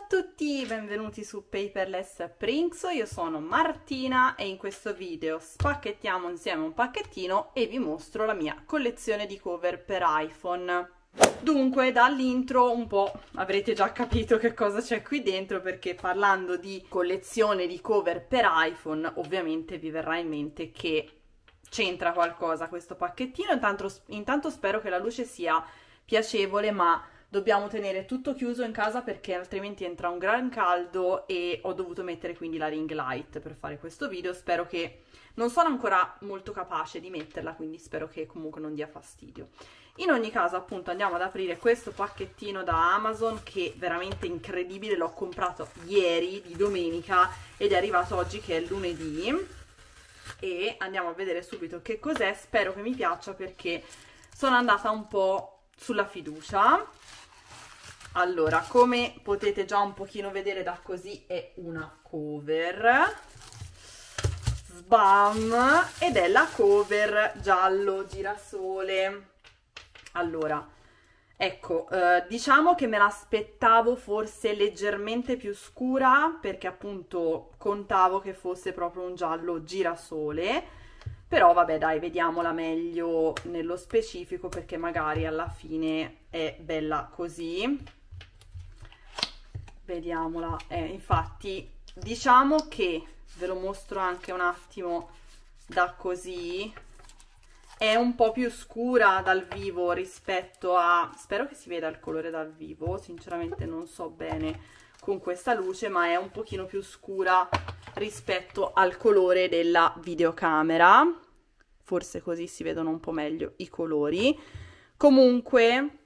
a tutti, benvenuti su Paperless Prinxo, io sono Martina e in questo video spacchettiamo insieme un pacchettino e vi mostro la mia collezione di cover per iPhone. Dunque, dall'intro un po' avrete già capito che cosa c'è qui dentro perché parlando di collezione di cover per iPhone ovviamente vi verrà in mente che c'entra qualcosa questo pacchettino, intanto, intanto spero che la luce sia piacevole ma dobbiamo tenere tutto chiuso in casa perché altrimenti entra un gran caldo e ho dovuto mettere quindi la ring light per fare questo video, spero che non sono ancora molto capace di metterla quindi spero che comunque non dia fastidio. In ogni caso appunto andiamo ad aprire questo pacchettino da Amazon che è veramente incredibile, l'ho comprato ieri di domenica ed è arrivato oggi che è lunedì e andiamo a vedere subito che cos'è, spero che mi piaccia perché sono andata un po' sulla fiducia allora, come potete già un pochino vedere da così, è una cover. Sbam! Ed è la cover giallo girasole. Allora, ecco, eh, diciamo che me l'aspettavo forse leggermente più scura, perché appunto contavo che fosse proprio un giallo girasole. Però vabbè dai, vediamola meglio nello specifico perché magari alla fine è bella così vediamola eh, infatti diciamo che ve lo mostro anche un attimo da così è un po' più scura dal vivo rispetto a spero che si veda il colore dal vivo sinceramente non so bene con questa luce ma è un pochino più scura rispetto al colore della videocamera forse così si vedono un po' meglio i colori comunque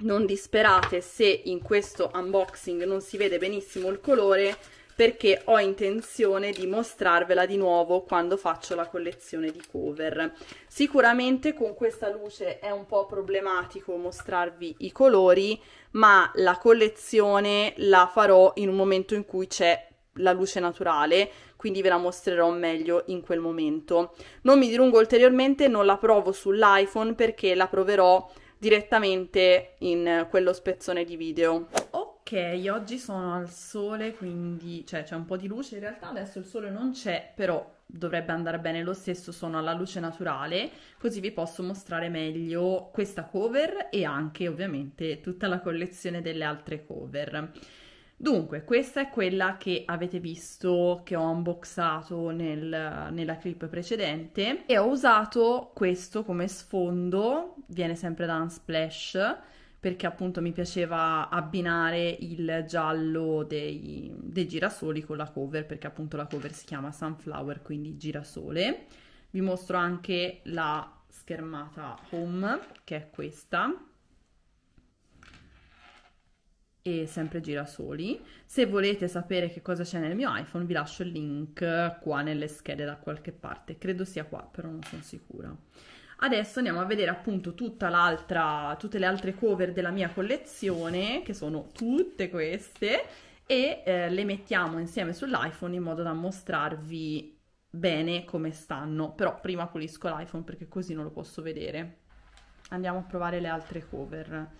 non disperate se in questo unboxing non si vede benissimo il colore perché ho intenzione di mostrarvela di nuovo quando faccio la collezione di cover. Sicuramente con questa luce è un po' problematico mostrarvi i colori, ma la collezione la farò in un momento in cui c'è la luce naturale, quindi ve la mostrerò meglio in quel momento. Non mi dilungo ulteriormente, non la provo sull'iPhone perché la proverò direttamente in quello spezzone di video. Ok, oggi sono al sole, quindi cioè, c'è un po' di luce, in realtà adesso il sole non c'è, però dovrebbe andare bene lo stesso, sono alla luce naturale, così vi posso mostrare meglio questa cover e anche ovviamente tutta la collezione delle altre cover. Dunque, questa è quella che avete visto che ho unboxato nel, nella clip precedente e ho usato questo come sfondo, viene sempre da Unsplash perché appunto mi piaceva abbinare il giallo dei, dei girasoli con la cover perché appunto la cover si chiama Sunflower quindi girasole. Vi mostro anche la schermata home che è questa e sempre girasoli. Se volete sapere che cosa c'è nel mio iPhone vi lascio il link qua nelle schede da qualche parte, credo sia qua però non sono sicura. Adesso andiamo a vedere appunto tutta l'altra, tutte le altre cover della mia collezione, che sono tutte queste, e eh, le mettiamo insieme sull'iPhone in modo da mostrarvi bene come stanno. Però prima pulisco l'iPhone perché così non lo posso vedere. Andiamo a provare le altre cover.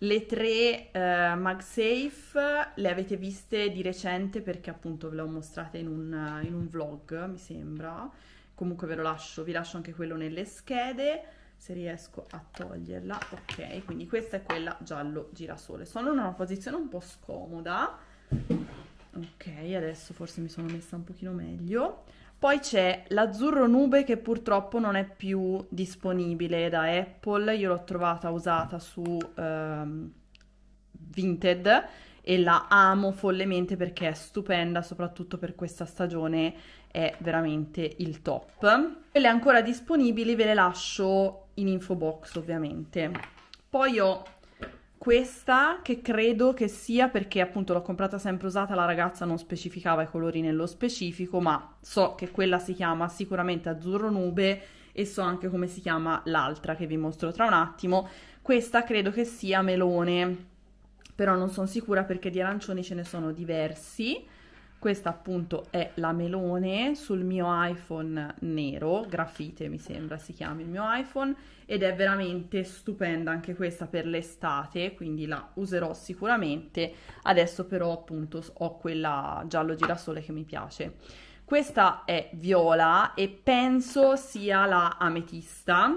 Le tre eh, MagSafe le avete viste di recente perché appunto ve le ho mostrate in un, in un vlog, mi sembra. Comunque ve lo lascio, vi lascio anche quello nelle schede, se riesco a toglierla. Ok, quindi questa è quella giallo girasole. Sono in una posizione un po' scomoda. Ok, adesso forse mi sono messa un pochino meglio. Poi c'è l'azzurro nube che purtroppo non è più disponibile da Apple, io l'ho trovata usata su ehm, Vinted e la amo follemente perché è stupenda, soprattutto per questa stagione è veramente il top. Quelle ancora disponibili ve le lascio in info box ovviamente. Poi ho questa che credo che sia perché appunto l'ho comprata sempre usata, la ragazza non specificava i colori nello specifico, ma so che quella si chiama sicuramente azzurro nube e so anche come si chiama l'altra che vi mostro tra un attimo. Questa credo che sia melone, però non sono sicura perché di arancioni ce ne sono diversi. Questa appunto è la melone sul mio iPhone nero, grafite mi sembra si chiama il mio iPhone, ed è veramente stupenda anche questa per l'estate, quindi la userò sicuramente. Adesso però appunto ho quella giallo girasole che mi piace. Questa è viola e penso sia la ametista,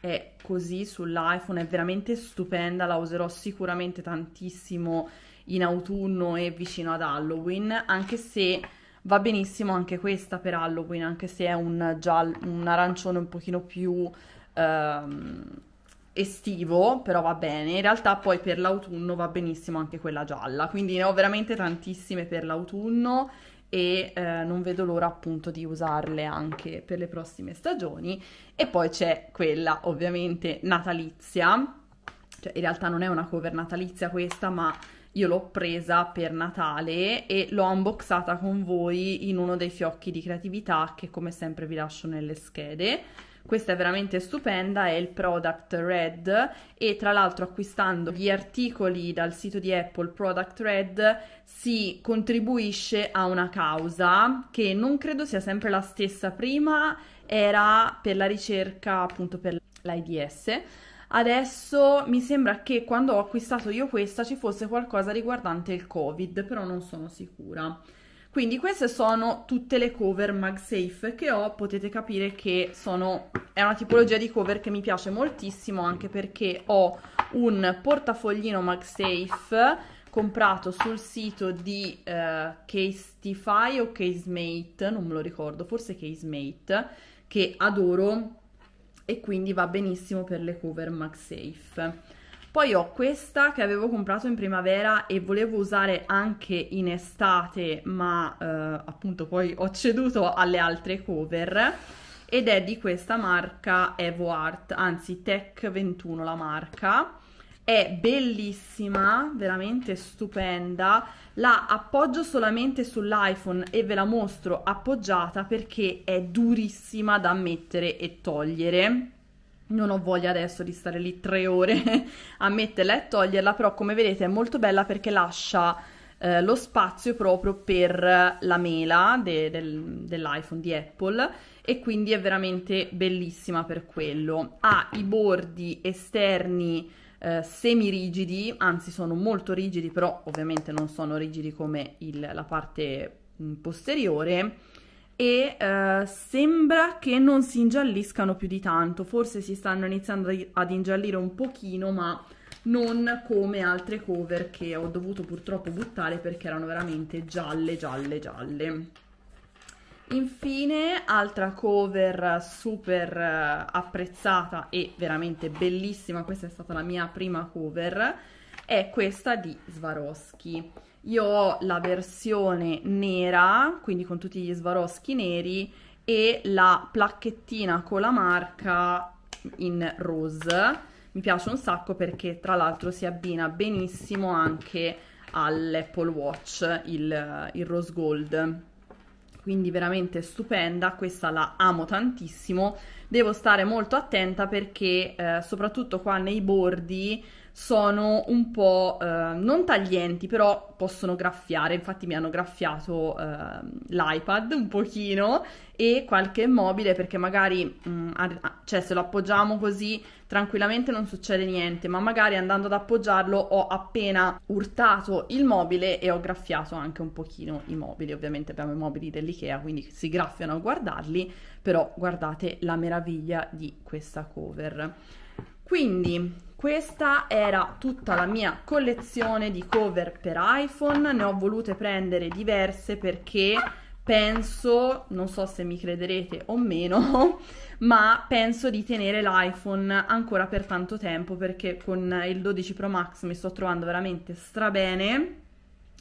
è così sull'iPhone, è veramente stupenda, la userò sicuramente tantissimo in autunno e vicino ad Halloween, anche se va benissimo anche questa per Halloween, anche se è un, giallo, un arancione un pochino più ehm, estivo, però va bene. In realtà poi per l'autunno va benissimo anche quella gialla, quindi ne ho veramente tantissime per l'autunno e eh, non vedo l'ora appunto di usarle anche per le prossime stagioni. E poi c'è quella ovviamente natalizia, cioè in realtà non è una cover natalizia questa, ma io l'ho presa per Natale e l'ho unboxata con voi in uno dei fiocchi di creatività che come sempre vi lascio nelle schede. Questa è veramente stupenda, è il Product Red e tra l'altro acquistando gli articoli dal sito di Apple Product Red si contribuisce a una causa che non credo sia sempre la stessa prima, era per la ricerca appunto per l'AIDS Adesso mi sembra che quando ho acquistato io questa ci fosse qualcosa riguardante il Covid, però non sono sicura. Quindi queste sono tutte le cover MagSafe che ho, potete capire che sono, è una tipologia di cover che mi piace moltissimo anche perché ho un portafoglino MagSafe comprato sul sito di eh, Castify o Casemate, non me lo ricordo, forse Casemate, che adoro e quindi va benissimo per le cover MagSafe. Poi ho questa che avevo comprato in primavera e volevo usare anche in estate, ma eh, appunto poi ho ceduto alle altre cover ed è di questa marca Evo Art, anzi Tech 21 la marca è bellissima, veramente stupenda, la appoggio solamente sull'iPhone e ve la mostro appoggiata perché è durissima da mettere e togliere. Non ho voglia adesso di stare lì tre ore a metterla e toglierla, però come vedete è molto bella perché lascia eh, lo spazio proprio per la mela de del dell'iPhone di Apple e quindi è veramente bellissima per quello. Ha i bordi esterni eh, semi-rigidi, anzi sono molto rigidi, però ovviamente non sono rigidi come il, la parte mm, posteriore e eh, sembra che non si ingialliscano più di tanto, forse si stanno iniziando ad ingiallire un pochino, ma non come altre cover che ho dovuto purtroppo buttare perché erano veramente gialle, gialle, gialle. Infine, altra cover super eh, apprezzata e veramente bellissima, questa è stata la mia prima cover, è questa di Swarovski. Io ho la versione nera, quindi con tutti gli Swarovski neri, e la placchettina con la marca in rose. Mi piace un sacco perché tra l'altro si abbina benissimo anche all'Apple Watch, il, il rose gold quindi veramente stupenda, questa la amo tantissimo, devo stare molto attenta perché eh, soprattutto qua nei bordi sono un po' eh, non taglienti, però possono graffiare, infatti mi hanno graffiato eh, l'iPad un pochino e qualche mobile perché magari mh, mm, a, cioè se lo appoggiamo così tranquillamente non succede niente, ma magari andando ad appoggiarlo ho appena urtato il mobile e ho graffiato anche un pochino i mobili. Ovviamente abbiamo i mobili dell'IKEA, quindi si graffiano a guardarli, però guardate la meraviglia di questa cover. Quindi questa era tutta la mia collezione di cover per iPhone, ne ho volute prendere diverse perché penso, non so se mi crederete o meno, ma penso di tenere l'iPhone ancora per tanto tempo perché con il 12 Pro Max mi sto trovando veramente strabene.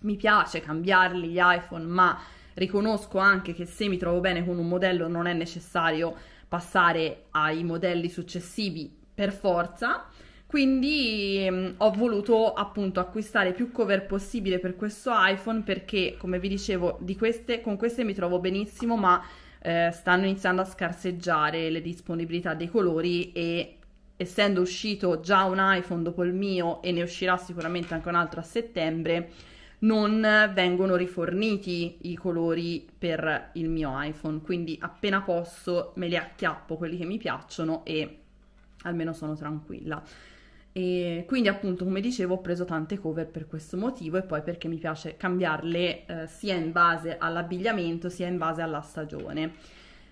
Mi piace cambiarli gli iPhone, ma riconosco anche che se mi trovo bene con un modello non è necessario passare ai modelli successivi per forza. Quindi mh, ehm, ho voluto appunto acquistare più cover possibile per questo iPhone perché, come vi dicevo, di queste, con queste mi trovo benissimo, ma eh, stanno iniziando a scarseggiare le disponibilità dei colori e essendo uscito già un iPhone dopo il mio e ne uscirà sicuramente anche un altro a settembre, non vengono riforniti i colori per il mio iPhone, quindi appena posso me li acchiappo quelli che mi piacciono e almeno sono tranquilla. E quindi appunto come dicevo ho preso tante cover per questo motivo e poi perché mi piace cambiarle eh, sia in base all'abbigliamento sia in base alla stagione.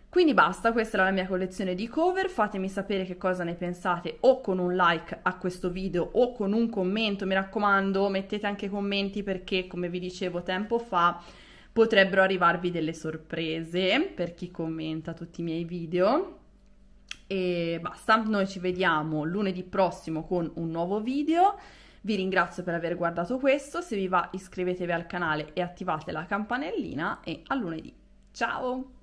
Quindi basta, questa era la mia collezione di cover, fatemi sapere che cosa ne pensate o con un like a questo video o con un commento, mi raccomando mettete anche commenti perché come vi dicevo tempo fa potrebbero arrivarvi delle sorprese per chi commenta tutti i miei video e basta, noi ci vediamo lunedì prossimo con un nuovo video. Vi ringrazio per aver guardato questo, se vi va iscrivetevi al canale e attivate la campanellina e a lunedì. Ciao!